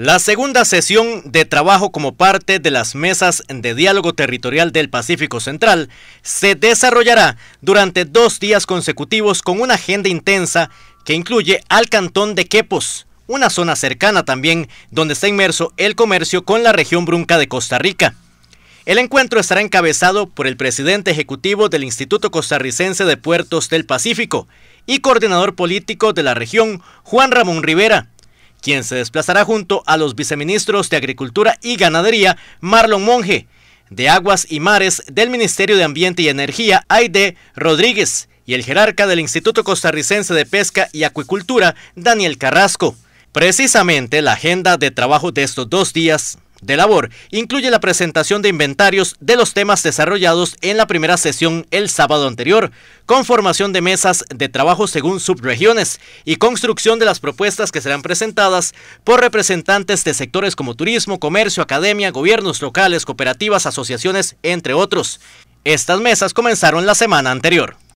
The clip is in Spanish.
La segunda sesión de trabajo como parte de las mesas de diálogo territorial del Pacífico Central se desarrollará durante dos días consecutivos con una agenda intensa que incluye al cantón de Quepos, una zona cercana también donde está inmerso el comercio con la región brunca de Costa Rica. El encuentro estará encabezado por el presidente ejecutivo del Instituto Costarricense de Puertos del Pacífico y coordinador político de la región, Juan Ramón Rivera quien se desplazará junto a los viceministros de Agricultura y Ganadería, Marlon Monge, de Aguas y Mares del Ministerio de Ambiente y Energía, Aide Rodríguez, y el jerarca del Instituto Costarricense de Pesca y Acuicultura, Daniel Carrasco. Precisamente la agenda de trabajo de estos dos días de labor incluye la presentación de inventarios de los temas desarrollados en la primera sesión el sábado anterior, con formación de mesas de trabajo según subregiones y construcción de las propuestas que serán presentadas por representantes de sectores como turismo, comercio, academia, gobiernos locales, cooperativas, asociaciones, entre otros. Estas mesas comenzaron la semana anterior.